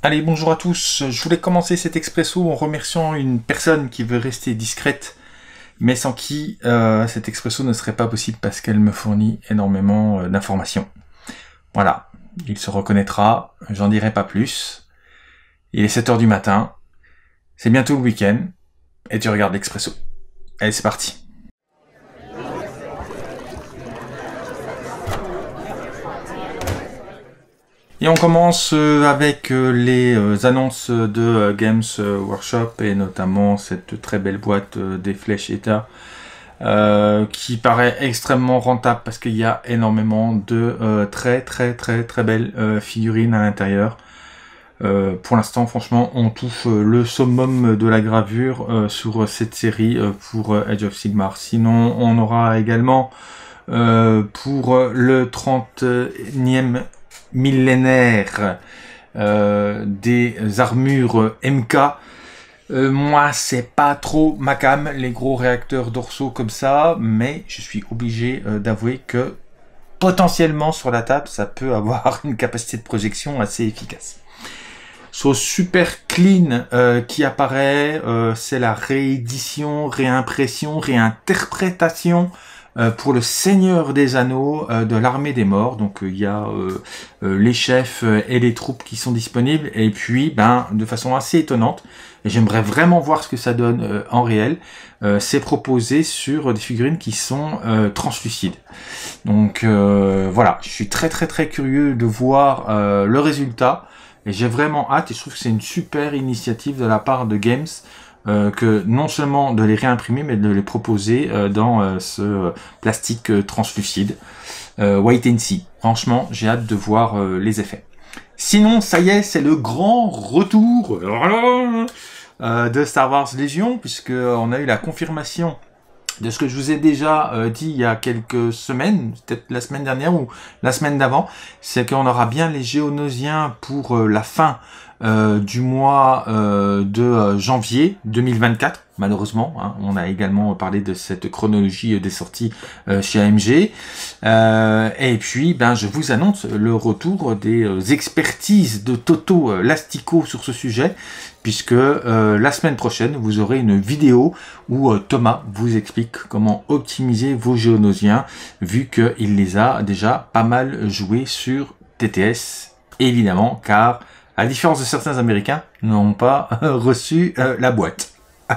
Allez, bonjour à tous. Je voulais commencer cet expresso en remerciant une personne qui veut rester discrète, mais sans qui euh, cet expresso ne serait pas possible parce qu'elle me fournit énormément euh, d'informations. Voilà, il se reconnaîtra, j'en dirai pas plus. Il est 7h du matin, c'est bientôt le week-end, et tu regardes l'expresso. Allez, c'est parti. Et on commence euh, avec euh, les euh, annonces de Games Workshop et notamment cette très belle boîte des flèches ETA qui paraît extrêmement rentable parce qu'il y a énormément de très très très très belles figurines à l'intérieur. pour l'instant, franchement, on touche le summum de la gravure sur cette série pour Age of Sigmar. Sinon, on aura également pour le 30e millénaire euh, des armures MK. Euh, moi, c'est pas trop ma cam, les gros réacteurs dorsaux comme ça, mais je suis obligé euh, d'avouer que potentiellement sur la table, ça peut avoir une capacité de projection assez efficace. Ce super clean qui apparaît, c'est la réédition, réimpression, réinterprétation euh, pour le Seigneur des Anneaux euh, de l'armée des morts. Donc euh, il y a les chefs et les troupes qui sont disponibles. Et puis, ben, de façon assez étonnante, et j'aimerais vraiment voir ce que ça donne en réel, c'est proposé sur des figurines qui sont translucides. Donc voilà, je suis très très très curieux de voir le résultat. Et j'ai vraiment hâte, et je trouve que c'est une super initiative de la part de Games euh, que non seulement de les réimprimer, mais de les proposer euh, dans euh, ce plastique translucide. white and See. Franchement, j'ai hâte de voir les effets. Sinon, ça y est, c'est le grand retour de Star Wars Légion, puisque on a eu la confirmation de ce que je vous ai déjà dit il y a quelques semaines, peut-être la semaine dernière ou la semaine d'avant, c'est qu'on aura bien les géonosiens pour la fin euh, du mois euh, de euh, janvier 2024, malheureusement. Hein. on a également parlé de cette chronologie des sorties chez AMG. et puis, ben, je vous annonce le retour des expertises de Toto Lastico sur ce sujet, puisque la semaine prochaine, vous aurez une vidéo où Thomas vous explique comment optimiser vos géonosiens, vu qu'il les a déjà pas mal joués sur TTS, évidemment, car à différence de certains Américains, n'ont pas euh, reçu euh, la boîte.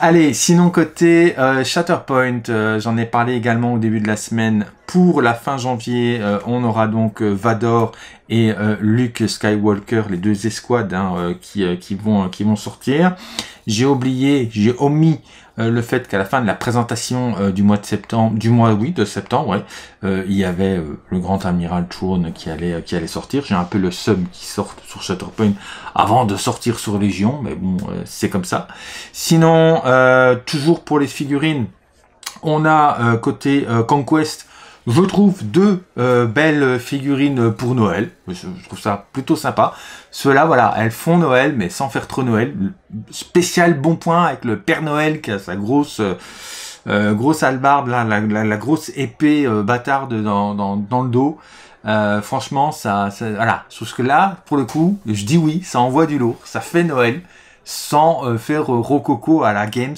Allez, sinon côté euh, Shatterpoint, j'en ai parlé également au début de la semaine. Pour la fin janvier, on aura donc Vador et Luke Skywalker, les deux escouades hein, qui, vont, qui vont sortir. J'ai oublié, j'ai omis euh, le fait qu'à la fin de la présentation euh, du mois de septembre, du mois oui de septembre, euh, il y avait le grand amiral tron qui allait qui allait sortir. J'ai un peu le seum qui sort sur shutterpoint avant de sortir sur Légion, mais bon, c'est comme ça. Sinon, toujours pour les figurines, on a côté Conquest je trouve deux euh, belles figurines pour Noël. Je, trouve ça plutôt sympa. Ceux-là, voilà, elles font Noël, mais sans faire trop Noël. Spécial bon point avec le Père Noël qui a sa grosse... Euh, euh, grosse albarde, la, grosse épée bâtarde dans, le dos. franchement, ça, ça, voilà. Sauf que là, pour le coup, je dis oui, ça envoie du lourd, ça fait Noël, sans faire rococo à la Games.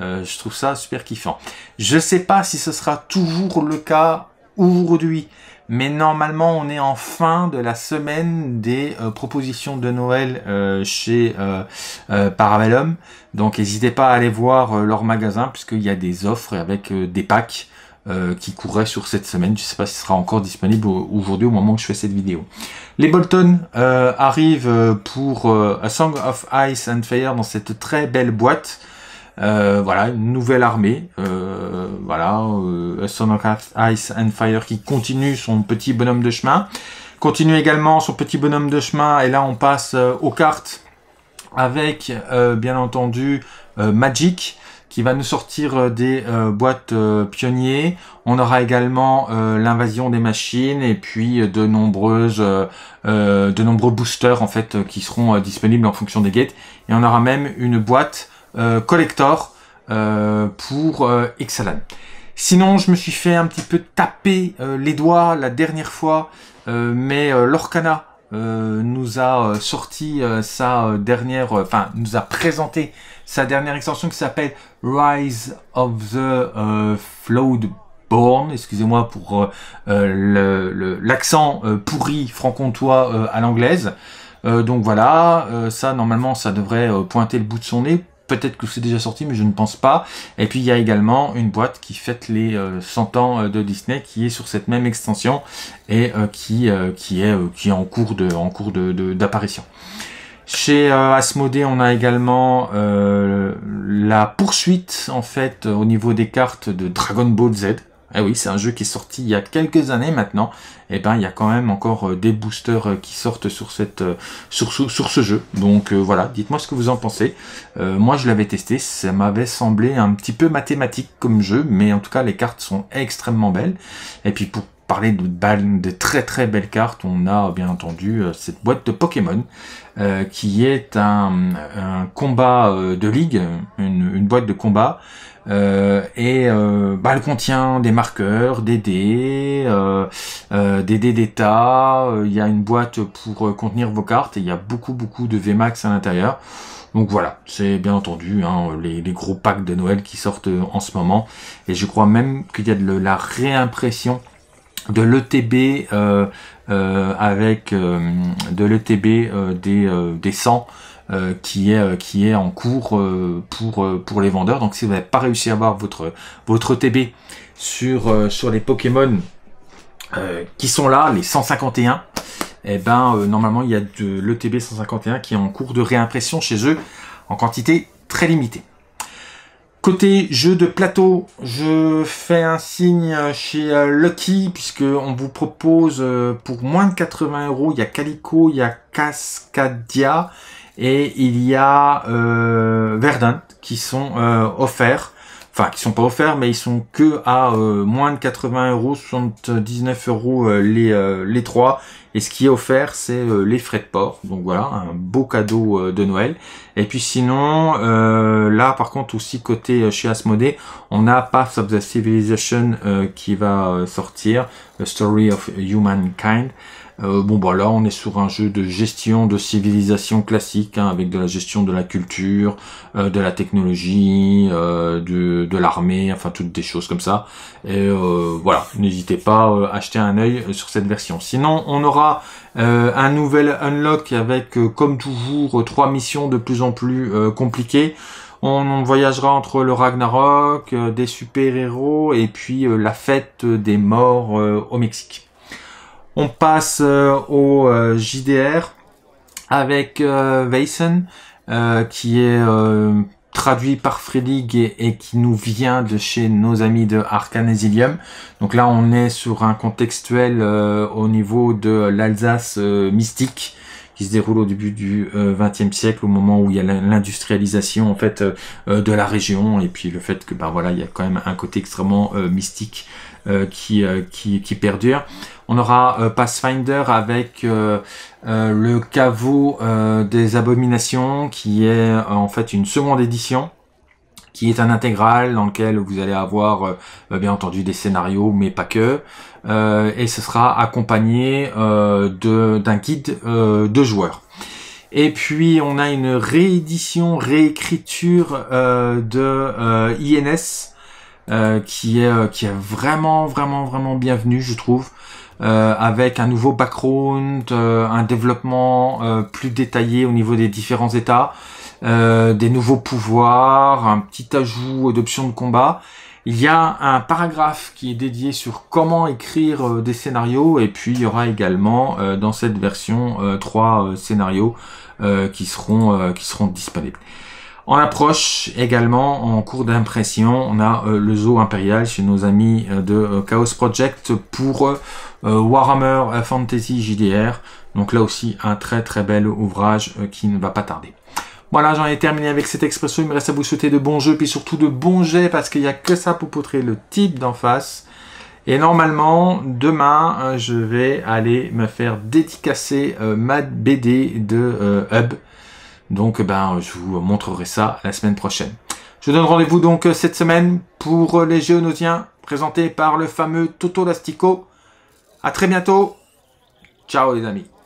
Euh, je trouve ça super kiffant. Je ne sais pas si ce sera toujours le cas aujourd'hui, mais normalement on est en fin de la semaine des euh, propositions de Noël euh, chez Parabellum. Donc n'hésitez pas à aller voir leur magasin puisqu'il y a des offres avec des packs. qui couraient sur cette semaine. Je ne sais pas si ce sera encore disponible aujourd'hui au moment où je fais cette vidéo. Les Bolton arrivent pour A Song of Ice and Fire dans cette très belle boîte. Euh, voilà, une nouvelle armée. Euh, voilà, euh, Ice and Fire qui continue son petit bonhomme de chemin. Continue également son petit bonhomme de chemin. Et là, on passe euh, aux cartes avec, bien entendu, Magic qui va nous sortir des boîtes pionniers. On aura également l'invasion des machines et puis de nombreuses, de nombreux boosters en fait qui seront disponibles en fonction des gates. Et on aura même une boîte euh, collector euh, pour euh, Exalan. Sinon, je me suis fait un petit peu taper les doigts la dernière fois, mais l'Orcana nous a sorti sa dernière, enfin nous a présenté sa dernière extension qui s'appelle Rise of the Floodborn. excusez-moi pour euh, l'accent pourri franc-comtois à l'anglaise. donc voilà, ça normalement ça devrait pointer le bout de son nez Peut-être que c'est déjà sorti, mais je ne pense pas. Et puis il y a également une boîte qui fête les 100 euh, ans euh, de Disney, qui est sur cette même extension et euh, qui, est, en cours d'apparition. chez euh, on a également la poursuite en fait au niveau des cartes de Dragon Ball Z eh oui, c'est un jeu qui est sorti il y a quelques années maintenant. Et eh ben, il y a quand même encore euh, des boosters euh, qui sortent sur cette, euh, sur, ce jeu. Donc voilà, dites-moi ce que vous en pensez. moi, je l'avais testé, ça m'avait semblé un petit peu mathématique comme jeu, mais en tout cas, les cartes sont extrêmement belles. Et puis pour parler de, de très très belles cartes, on a bien entendu cette boîte de Pokémon qui est un, combat de ligue, une boîte de combat euh, et euh, bah, elle contient des marqueurs, des dés, euh, des dés d'état, il y a une boîte pour contenir vos cartes, et il y a beaucoup beaucoup de VMAX à l'intérieur. Donc voilà, c'est bien entendu hein, les, les, gros packs de Noël qui sortent en ce moment, et je crois même qu'il y a de la réimpression de l'ETB euh, avec euh, de l'ETB euh, des, des 100 qui est qui est en cours pour pour les vendeurs. Donc si vous n'avez pas réussi à avoir votre votre ETB sur sur les Pokémon qui sont là, les 151, et eh ben normalement il y a de l'ETB 151 qui est en cours de réimpression chez eux en quantité très limitée. Côté jeu de plateau, je fais un signe chez euh, Lucky, puisque on vous propose euh, pour moins de 80 euros, il y a Calico, il y a Cascadia et il y a euh, Verdun qui sont offerts enfin qui sont pas offerts, mais ils sont que à euh, moins de 80 euros, 79 euros euh, les euh, les trois. Et ce qui est offert, c'est les frais de port. Donc voilà, un beau cadeau de Noël. Et puis sinon, là par contre aussi côté chez Asmodee, on a Path of the Civilization qui va sortir, The Story of Humankind. Euh, bon bah là on est sur un jeu de gestion de civilisation classique hein, avec de la gestion de la culture, euh, de la technologie, euh, de, de l'armée, enfin toutes des choses comme ça. Et voilà, n'hésitez pas à acheter un œil sur cette version. Sinon on aura un nouvel unlock avec comme toujours trois missions de plus en plus compliquées. On voyagera entre le Ragnarok, des super-héros et puis la fête des morts au Mexique. On passe euh, au euh, JDR avec Weissen, euh, qui est traduit par Freelig et, qui nous vient de chez nos amis de Arcanesilium. Donc là, on est sur un contextuel au niveau de l'Alsace mystique qui se déroule au début du XXe e siècle, au moment où il y a l'industrialisation en fait de la région et puis le fait que bah voilà, il y a quand même un côté extrêmement mystique euh, qui, euh, perdure. On aura euh, Pathfinder avec le caveau des abominations qui est en fait une seconde édition qui est un intégral dans lequel vous allez avoir bien entendu des scénarios mais pas que et ce sera accompagné d'un guide de joueurs. Et puis on a une réédition, réécriture de INS euh, euh, qui est vraiment vraiment vraiment bienvenu, je trouve, euh, avec un nouveau background, un développement plus détaillé au niveau des différents états, des nouveaux pouvoirs, un petit ajout d'options de combat. Il y a un paragraphe qui est dédié sur comment écrire des scénarios et puis il y aura également dans cette version euh, trois scénarios qui seront qui seront disponibles. On approche également, en cours d'impression, on a euh, le zoo impérial chez nos amis euh, de euh, Chaos Project pour Warhammer Fantasy JDR. Donc là aussi, un très très bel ouvrage qui ne va pas tarder. Voilà, j'en ai terminé avec cette expression, Il me reste à vous souhaiter de bons jeux, puis surtout de bons jets, parce qu'il n'y a que ça pour potrer le type d'en face. Et normalement, demain, je vais aller me faire dédicacer ma BD de Hub. Donc eh ben, je vous montrerai ça la semaine prochaine. Je donne rendez-vous donc euh, cette semaine pour euh, les Géonosiens présentés par le fameux Toto Lastico. À très bientôt. Ciao les amis.